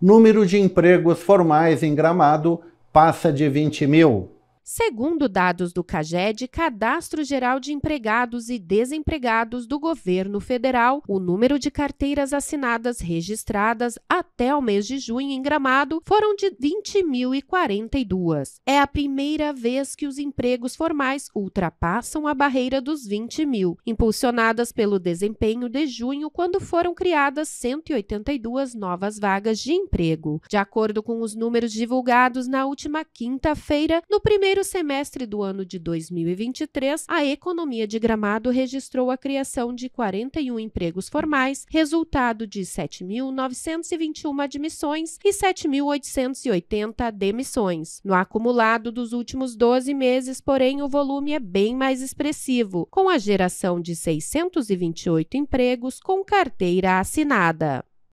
Número de empregos formais em Gramado passa de 20 mil segundo dados do CAGED, Cadastro Geral de Empregados e Desempregados do Governo Federal, o número de carteiras assinadas registradas até o mês de junho em Gramado foram de 20.042. É a primeira vez que os empregos formais ultrapassam a barreira dos 20 mil, impulsionadas pelo desempenho de junho, quando foram criadas 182 novas vagas de emprego. De acordo com os números divulgados na última quinta-feira, no primeiro primeiro semestre do ano de 2023, a economia de Gramado registrou a criação de 41 empregos formais, resultado de 7.921 admissões e 7.880 demissões. No acumulado dos últimos 12 meses, porém, o volume é bem mais expressivo, com a geração de 628 empregos com carteira assinada.